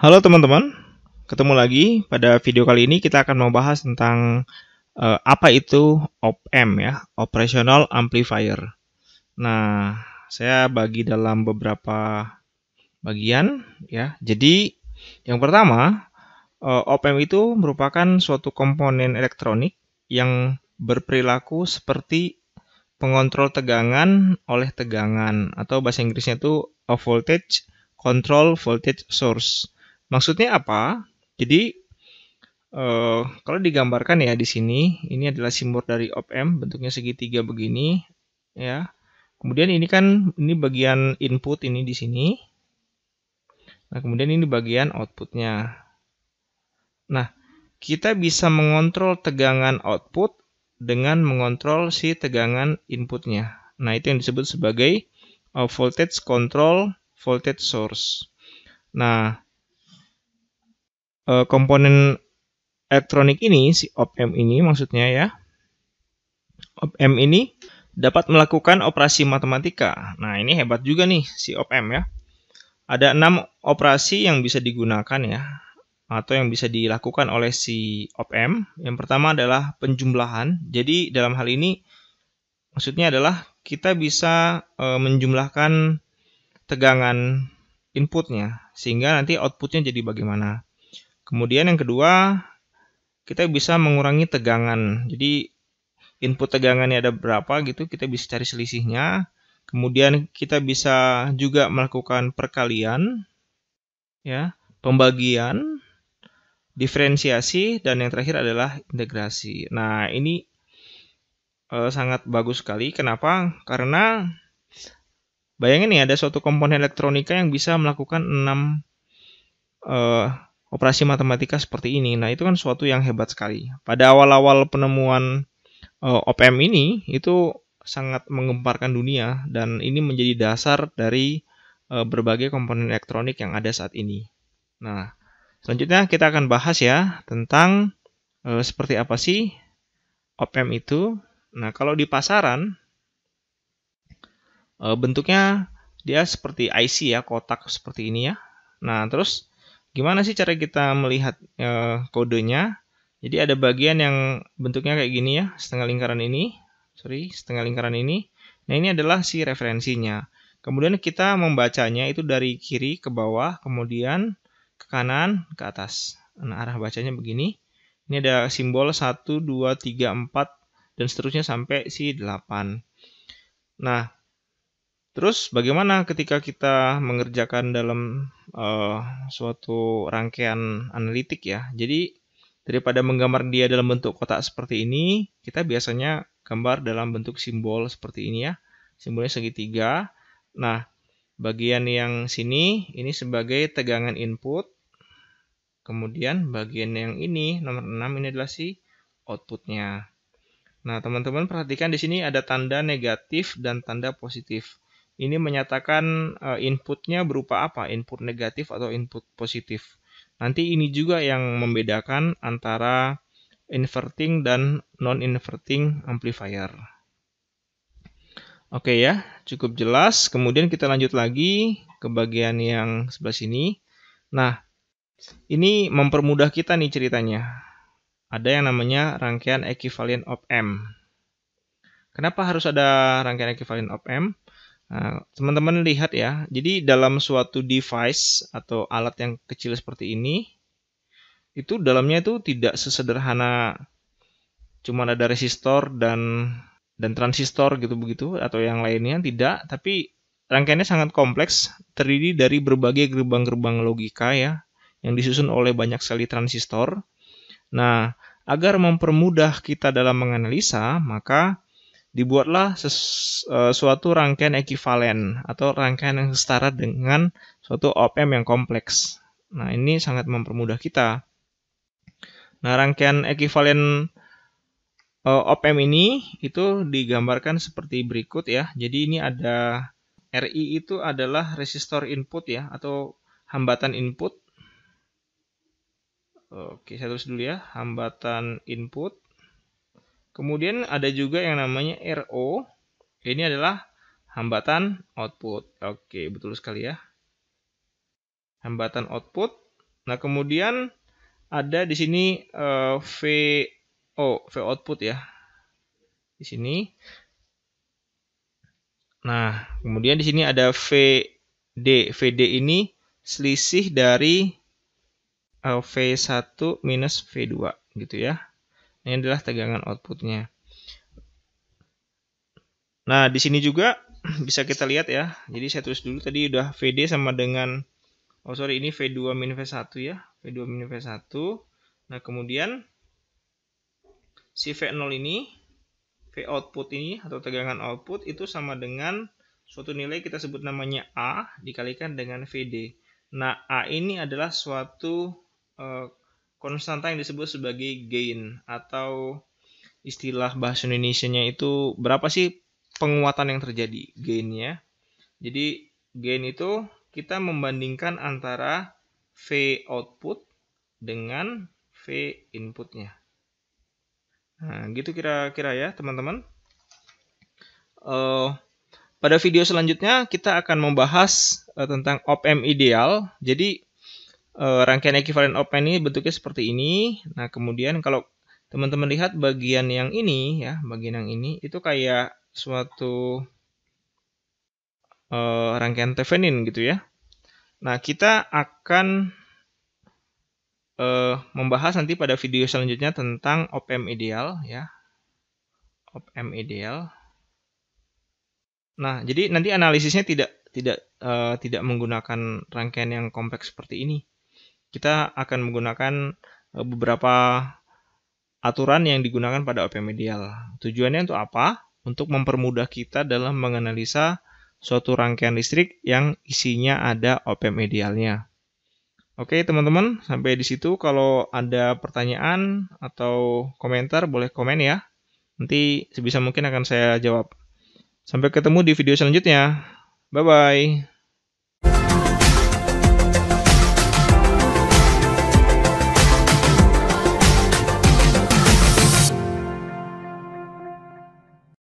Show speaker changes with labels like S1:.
S1: Halo teman-teman, ketemu lagi pada video kali ini kita akan membahas tentang uh, apa itu opm ya, operational amplifier. Nah, saya bagi dalam beberapa bagian ya. Jadi yang pertama, uh, eh, OPM itu merupakan suatu komponen elektronik yang berperilaku seperti pengontrol tegangan oleh tegangan atau bahasa Inggrisnya itu a voltage control voltage source. Maksudnya apa? Jadi uh, kalau digambarkan ya di sini, ini adalah simbol dari op amp, bentuknya segitiga begini, ya. Kemudian ini kan ini bagian input ini di sini. Nah kemudian ini bagian outputnya. Nah kita bisa mengontrol tegangan output dengan mengontrol si tegangan inputnya. Nah itu yang disebut sebagai eh, voltage control voltage source. Nah uh, komponen elektronik ini, si opm ini maksudnya ya, opm ini dapat melakukan operasi matematika. Nah, ini hebat juga nih si opm ya. Ada enam operasi yang bisa digunakan ya, atau yang bisa dilakukan oleh si opm. Yang pertama adalah penjumlahan. Jadi, dalam hal ini maksudnya adalah kita bisa e, menjumlahkan tegangan inputnya, sehingga nanti outputnya jadi bagaimana. Kemudian yang kedua, kita bisa mengurangi tegangan. Jadi input tegangannya ada berapa gitu, kita bisa cari selisihnya. Kemudian kita bisa juga melakukan perkalian, ya, pembagian, diferensiasi, dan yang terakhir adalah integrasi. Nah, ini e, sangat bagus sekali. Kenapa? Karena bayangin nih ada suatu komponen elektronika yang bisa melakukan 6 operasi matematika seperti ini. Nah, itu kan suatu yang hebat sekali. Pada awal-awal penemuan uh, eh, OPM ini itu sangat menggemparkan dunia dan ini menjadi dasar dari uh, berbagai komponen elektronik yang ada saat ini. Nah, selanjutnya kita akan bahas ya tentang uh, seperti apa sih OPM itu. Nah, kalau di pasaran uh, bentuknya dia seperti IC ya, kotak seperti ini ya. Nah, terus Gimana sih cara kita melihat e, kodenya? Jadi ada bagian yang bentuknya kayak gini ya, setengah lingkaran ini, sorry, setengah lingkaran ini. Nah ini adalah si referensinya. Kemudian kita membacanya itu dari kiri ke bawah, kemudian ke kanan, ke atas. Nah arah bacanya begini. Ini ada simbol 1, 2, 3, 4, dan seterusnya sampai si 8. Nah, Terus bagaimana ketika kita mengerjakan dalam uh, suatu rangkaian analitik ya. Jadi daripada menggambar dia dalam bentuk kotak seperti ini, kita biasanya gambar dalam bentuk simbol seperti ini ya. Simbolnya segitiga. Nah, bagian yang sini ini sebagai tegangan input. Kemudian bagian yang ini nomor 6 ini adalah si outputnya. Nah, teman-teman perhatikan di sini ada tanda negatif dan tanda positif ini menyatakan eh, inputnya berupa apa, input negatif atau input positif. Nanti ini juga yang membedakan antara inverting dan non-inverting amplifier. Oke ya, cukup jelas. Kemudian kita lanjut lagi ke bagian yang sebelah sini. Nah, ini mempermudah kita nih ceritanya. Ada yang namanya rangkaian equivalent of M. Kenapa harus ada rangkaian equivalent of M? Nah, teman-teman lihat ya, jadi dalam suatu device atau alat yang kecil seperti ini, itu dalamnya itu tidak sesederhana cuma ada resistor dan dan transistor gitu begitu atau yang lainnya tidak, tapi rangkaiannya sangat kompleks, terdiri dari berbagai gerbang-gerbang logika ya, yang disusun oleh banyak sekali transistor. Nah, agar mempermudah kita dalam menganalisa, maka dibuatlah sesuatu eh, rangkaian ekivalen atau rangkaian yang setara dengan suatu OPM yang kompleks. Nah, ini sangat mempermudah kita. Nah, rangkaian ekivalen eh, OPM ini itu digambarkan seperti berikut ya. Jadi ini ada RI itu adalah resistor input ya atau hambatan input. Oke, saya tulis dulu ya, hambatan input. Kemudian ada juga yang namanya RO. Ini adalah hambatan output. Oke, betul sekali ya. Hambatan output. Nah, kemudian ada di sini uh, eh, VO, V output ya. Di sini. Nah, kemudian di sini ada VD. VD ini selisih dari eh, V1 minus V2 gitu ya. Ini adalah tegangan outputnya. Nah, di sini juga bisa kita lihat ya. Jadi saya tulis dulu tadi udah VD sama dengan oh sorry ini V2 min V1 ya. V2 min V1. Nah, kemudian si V0 ini V output ini atau tegangan output itu sama dengan suatu nilai kita sebut namanya A dikalikan dengan VD. Nah, A ini adalah suatu uh, konstanta yang disebut sebagai gain atau istilah bahasa Indonesia-nya itu berapa sih penguatan yang terjadi gainnya. Jadi gain itu kita membandingkan antara V output dengan V inputnya. Nah, gitu kira-kira ya teman-teman. Uh, pada video selanjutnya kita akan membahas uh, tentang op-amp ideal. Jadi uh, rangkaian equivalent open ini bentuknya seperti ini. Nah, kemudian kalau teman-teman lihat bagian yang ini ya, bagian yang ini itu kayak suatu uh, rangkaian Thevenin gitu ya. Nah, kita akan uh, membahas nanti pada video selanjutnya tentang OPM ideal ya. OPM ideal. Nah, jadi nanti analisisnya tidak tidak uh, tidak menggunakan rangkaian yang kompleks seperti ini kita akan menggunakan eh, beberapa aturan yang digunakan pada OP medial. Tujuannya untuk apa? Untuk mempermudah kita dalam menganalisa suatu rangkaian listrik yang isinya ada OP medialnya. Oke teman-teman, sampai di situ. Kalau ada pertanyaan atau komentar, boleh komen ya. Nanti sebisa mungkin akan saya jawab. Sampai ketemu di video selanjutnya. Bye-bye.